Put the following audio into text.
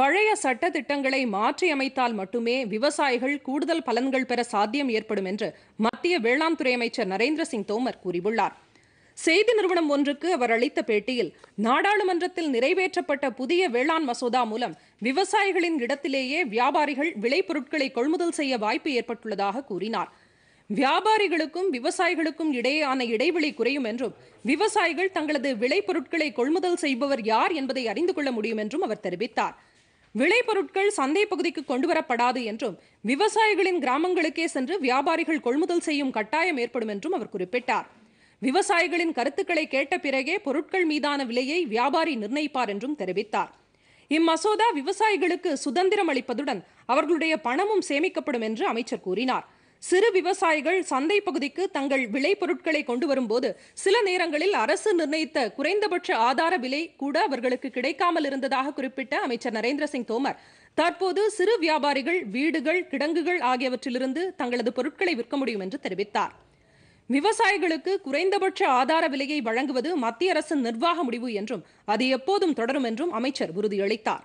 பழைய சட்ட திட்டங்களை மாற்றியமைத்தால் மட்டுமே விவசாயிகள் கூடுதல் பலன்கள் பெற சாத்தியம் ஏற்படும் என்று மத்திய வேளாண் துறை அமைச்சர் நரேந்திர சிங் தோமர் கூறியுள்ளார் செய்தி நிறுவனம் ஒன்றுக்கு அவர் அளித்த பேட்டியில் நாடாளுமன்றத்தில் நிறைவேற்றப்பட்ட புதிய வேளாண் மசோதா மூலம் விவசாயிகளின் இடத்திலேயே வியாபாரிகள் விளைபொருட்களை கொள்முதல் செய்ய வாய்ப்பு ஏற்பட்டுள்ளதாக கூறினார் வியாபாரிகளுக்கும் விவசாயிகளுக்கும் இடையேயான இடைவெளி குறையும் என்றும் விவசாயிகள் தங்களது விளைபொருட்களை கொள்முதல் செய்பவர் யார் என்பதை அறிந்து கொள்ள முடியும் என்றும் அவர் தெரிவித்தார் விளைபொருட்கள் சந்தை பகுதிக்கு கொண்டு வரப்படாது என்றும் விவசாயிகளின் கிராமங்களுக்கே சென்று வியாபாரிகள் கொள்முதல் செய்யும் கட்டாயம் ஏற்படும் என்றும் அவர் குறிப்பிட்டார் விவசாயிகளின் கருத்துக்களை கேட்ட பிறகே பொருட்கள் மீதான விலையை வியாபாரி நிர்ணயிப்பார் என்றும் தெரிவித்தார் இம்மசோதா விவசாயிகளுக்கு சுதந்திரம் அளிப்பதுடன் அவர்களுடைய பணமும் சேமிக்கப்படும் என்று அமைச்சர் கூறினார் சிறு விவசாயிகள் சந்தை பகுதிக்கு தங்கள் விளைபொருட்களை கொண்டு வரும்போது சில நேரங்களில் அரசு நிர்ணயித்த குறைந்தபட்ச ஆதார விலை கூட அவர்களுக்கு கிடைக்காமல் இருந்ததாக குறிப்பிட்ட அமைச்சர் நரேந்திர சிங் தோமர் தற்போது சிறு வியாபாரிகள் வீடுகள் கிடங்குகள் ஆகியவற்றிலிருந்து தங்களது பொருட்களை விற்க முடியும் என்று தெரிவித்தார் விவசாயிகளுக்கு குறைந்தபட்ச ஆதார விலையை வழங்குவது மத்திய அரசின் நிர்வாக முடிவு என்றும் அது எப்போதும் தொடரும் என்றும் அமைச்சர் உறுதியளித்தார்